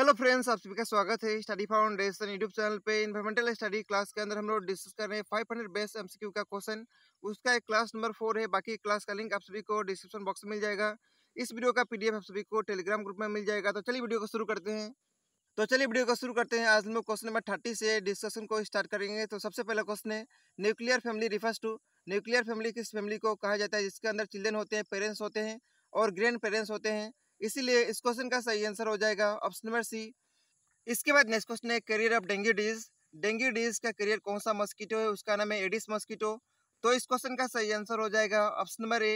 hello friends आप सभी का स्वागत है स्टडी फाउंडेशन यूट्यूब चैनल पे इन्वायरमेंटल स्टडी क्लास के अंदर हम लोग डिस्कस कर रहे हैं फाइव हंड्रेड बेस्ट एमसीक्यू का क्वेश्चन उसका एक क्लास नंबर फोर है बाकी क्लास का लिंक आप सभी को डिस्क्रिप्शन बॉक्स में मिल जाएगा इस वीडियो का पीडीएफ आप सभी को टेलीग्राम ग्रुप में मिल जाएगा तो चलिए वीडियो को शुरू करते हैं तो चलिए वीडियो को शुरू करते हैं आज हम लोग क्वेश्चन नंबर थर्टी से डिस्कशन को स्टार्ट करेंगे तो सबसे पहला क्वेश्चन है nuclear family refers to nuclear family किस फैमिली को कहा जाता है जिसके अंदर चिल्ड्रेन होते हैं पेरेंट्स होते हैं और ग्रैंड पेरेंट्स होते हैं इसीलिए इस क्वेश्चन का सही आंसर हो जाएगा ऑप्शन नंबर सी इसके बाद नेक्स्ट क्वेश्चन है carrier of dengue disease dengue disease का करियर कौन सा मस्कीटो है उसका नाम है एडिस मस्कीटो तो इस क्वेश्चन का सही आंसर हो जाएगा option number A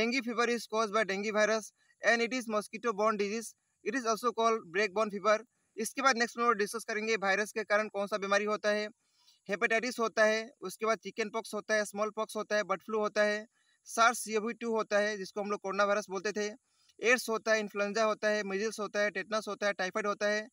dengue fever is cause by dengue virus and it is mosquito borne disease it is also called break borne fever इसके बाद नेक्स्ट नंबर डिस्कस करेंगे वायरस के कारण कौन सा बीमारी होता है हेपेटाइटिस होता है उसके बाद चिकन पॉक्स होता है स्मॉल पॉक्स होता है बर्ड फ्लू होता है सार्स सीओवी टू होता है जिसको हम लोग कोरोना वायरस बोलते थे एड्स होता है इन्फ्लुएंजा होता है मिजिल्स होता है टेटनस होता है टाइफाइड होता है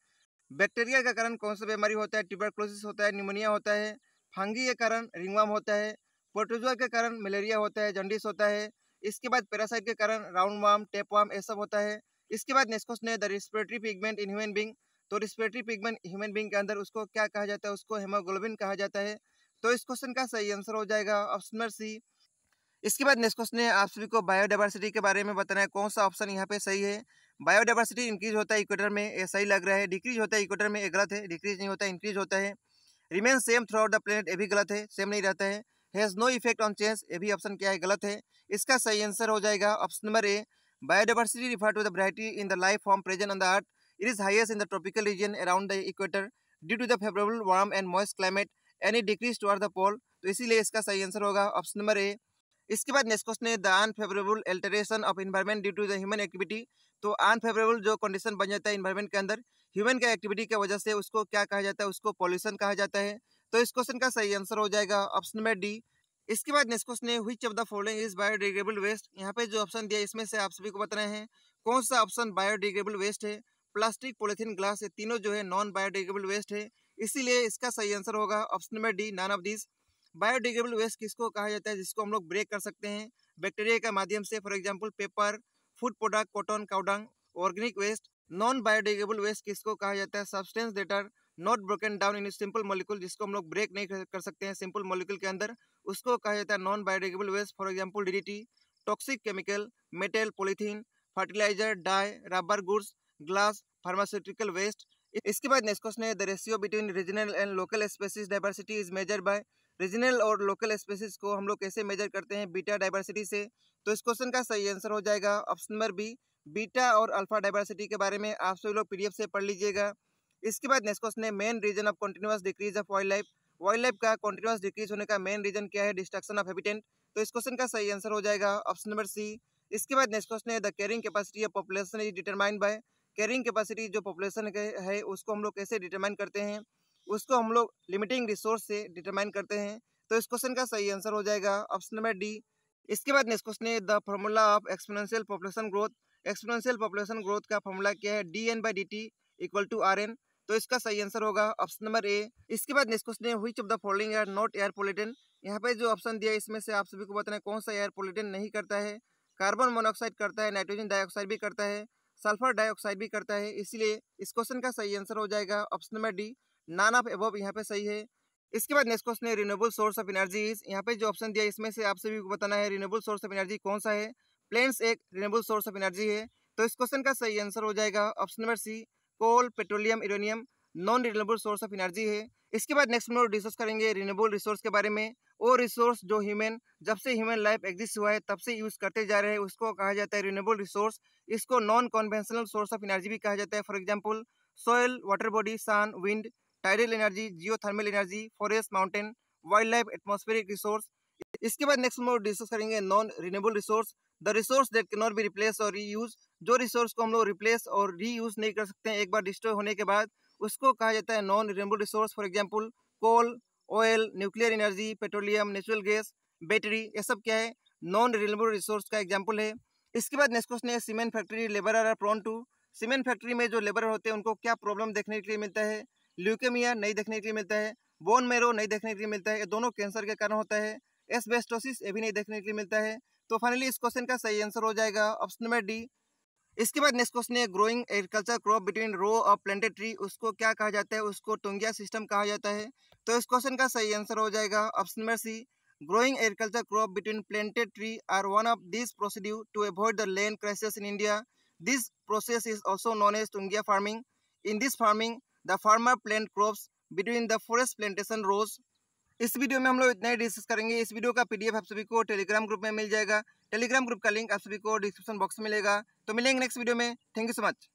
बैक्टीरिया का कारण कौन सा बीमारी होता है ट्यूबरक्लोसिस होता है निमोनिया होता है फंगी के कारण रिंगवाम होता है प्रोटोजोआ के कारण मलेरिया होता है जंडिस होता है इसके बाद पैरासाइट के कारण राउंड वाम टेप वाम ये सब होता है इसके बाद नेस्कोस ने the respiratory pigment in human being तो रिस्पिरेटरी पिगमेंट ह्यूमन बींग के अंदर उसको क्या कहा जाता है उसको हेमोग्लोबिन कहा जाता है तो इस क्वेश्चन का सही आंसर हो जाएगा ऑप्शन नंबर सी इसके बाद नेक्स्ट क्वेश्चन है आप सभी को बायोडाइवर्सिटी के बारे में बताना है कौन सा ऑप्शन यहाँ पे सही है बायोडाइवर्सिटी इंक्रीज होता है इक्वेटर में ये सही लग रहा है डिक्रीज होता है इक्वेटर में ये गलत है डिक्रीज नहीं होता इंक्रीज होता है remain same throughout the planet ये भी गलत है सेम नहीं रहता है has no effect on change ये भी ऑप्शन क्या है गलत है इसका सही आंसर हो जाएगा option number A biodiversity refer to the variety in the life form present on the earth it is highest in the tropical region around the equator due to the favourable warm and moist climate any decrease toward the pole तो इसीलिए इसका सही answer होगा option number A इसके बाद next question है the unfavourable alteration of environment due to the human activity तो unfavourable जो कंडीशन बन जाता है इन्वायरमेंट के अंदर ह्यूमन के एक्टिविटी की वजह से उसको क्या कहा जाता है उसको पॉल्यूशन कहा जाता है तो इस क्वेश्चन का सही आंसर हो जाएगा ऑप्शन नंबर डी इसके बाद नेक्स्ट क्वेश्चन है which of the following is biodegradable waste यहाँ पे जो ऑप्शन दिया इसमें से आप सभी को बता रहे हैं कौन सा ऑप्शन बायोडिग्रेडेबल वेस्ट है प्लास्टिक पोलिथीन ग्लास ये तीनों जो है नॉन बायोडिग्रेडेबल वेस्ट है इसीलिए इसका सही आंसर होगा option number D none of this biodegradable waste किसको कहा जाता है जिसको हम लोग ब्रेक कर सकते हैं बैक्टीरिया के माध्यम से for example paper food product cotton cow dung organic waste non biodegradable waste किसको कहा जाता है substance that are not broken down in simple molecule जिसको हम लोग ब्रेक नहीं कर सकते हैं सिंपल मॉलिक्यूल के अंदर उसको कहा जाता है non biodegradable waste for example DDT toxic chemical metal polythene fertiliser dye rubber goods glass pharmaceutical waste इसके बाद क्वेश्चन ने the ratio between regional and local species diversity is measure by regional और लोकल स्पेसिस को हम लोग कैसे major करते हैं बीटा डाइवर्सिटी से तो इस क्वेश्चन का सही आंसर हो जाएगा ऑप्शन नंबर बी बीटा और अल्फा डाइवर्सिटी के बारे में आप सभी लोग पीडीएफ से पढ़ लीजिएगा इसके बाद नेक्स्ट क्वेश्चन है main reason of continuous decrease of wildlife wildlife का कंटिन्यूस डिक्रीज होने का मेन रीजन क्या है डिस्ट्रक्शन ऑफ हैबिटेंट तो इस क्वेश्चन का सही आंसर हो जाएगा ऑप्शन नंबर सी इसके बाद नेक्स्ट क्वेश्चन है the carrying capacity of population is determined by carrying capacity जो पॉपुलेशन है उसको हम लोग कैसे डिटरमाइन करते हैं उसको हम लोग लिमिटिंग रिसोर्स से डिटरमाइन करते हैं तो इस क्वेश्चन का सही आंसर हो जाएगा ऑप्शन नंबर डी इसके बाद नेक्स्ट क्वेश्चन है the formula of exponential population growth exponential population growth का फॉर्मूला क्या है D N by D T equal to R N तो इसका सही आंसर होगा ऑप्शन नंबर ए इसके बाद नेक्स्ट क्वेश्चन है which of the following are not air pollutant यहाँ पे जो ऑप्शन दिया है इसमें से आप सभी को बताना है कौन सा एयर पोल्यूटेंट नहीं करता है कार्बन मोनोऑक्साइड करता है नाइट्रोजन डाइऑक्साइड भी करता है सल्फर डाइऑक्साइड भी करता है इसीलिए इस क्वेश्चन का सही आंसर हो जाएगा option number D none of above यहाँ पे सही है इसके बाद नेक्स्ट क्वेश्चन है रिन्यूएबल सोर्स ऑफ एनर्जी यहाँ पे जो ऑप्शन दिया इसमें से आप सभी को बताना है रिन्यूएबल सोर्स ऑफ एनर्जी कौन सा है प्लेन्स एक रिन्यूएबल सोर्स ऑफ एनर्जी है तो इस क्वेश्चन का सही आंसर हो जाएगा option number C coal petroleum uranium non renewable source of energy है इसके बाद नेक्स्ट नंबर डिस्कस करेंगे रिन्यूएबल रिसोर्स के बारे में वो रिसोर्स जो ह्यूमन जब से ह्यूमन लाइफ एग्जिस्ट हुआ है तब से यूज़ करते जा रहे हैं उसको कहा जाता है रिन्यूएबल रिसोर्स इसको non conventional source of energy भी कहा जाता है for example soil water body sun wind tidal energy geothermal energy forest mountain wildlife atmospheric resource इसके बाद नेक्स्ट हम लोग डिस्कस करेंगे non renewable resource the resource that can not be replace और रीयूज जो resource को हम लोग रिप्लेस और रीयूज नहीं कर सकते हैं एक बार डिस्ट्रॉय होने के बाद उसको कहा जाता है non renewable resource for example coal oil nuclear energy petroleum natural gas battery ये सब क्या है नॉन रिन्यूबल रिसोर्स का एग्जाम्पल है इसके बाद नेक्स्ट क्वेश्चन है cement factory labour are prone to cement factory में जो लेबर होते हैं उनको क्या प्रॉब्लम देखने के लिए मिलता है ल्यूकेमिया नहीं देखने के लिए मिलता है बोन मेरो नहीं देखने के लिए मिलता है ये दोनों कैंसर के कारण होता है एसबेस्टोसिस ये भी नहीं देखने के लिए मिलता है तो फाइनली इस क्वेश्चन का सही आंसर हो जाएगा ऑप्शन नंबर डी इसके बाद नेक्स्ट क्वेश्चन है growing agriculture crop between row और प्लेंटेड ट्री उसको क्या कहा जाता है उसको टोंगिया सिस्टम कहा जाता है तो इस क्वेश्चन का सही आंसर हो जाएगा option number C growing agriculture crop between planted tree are one of this procedure to avoid the land crisis in India this process is also known as taungya farming in this farming the farmer plant crops between the forest plantation rows इस video में हम लोग इतना ही discuss करेंगे इस video का PDF आप सभी को टेलीग्राम ग्रुप में मिल जाएगा टेलीग्राम ग्रुप का लिंक आप सभी को डिस्क्रिप्शन बॉक्स में मिलेगा तो मिलेंगे नेक्स्ट वीडियो में थैंक यू सो मच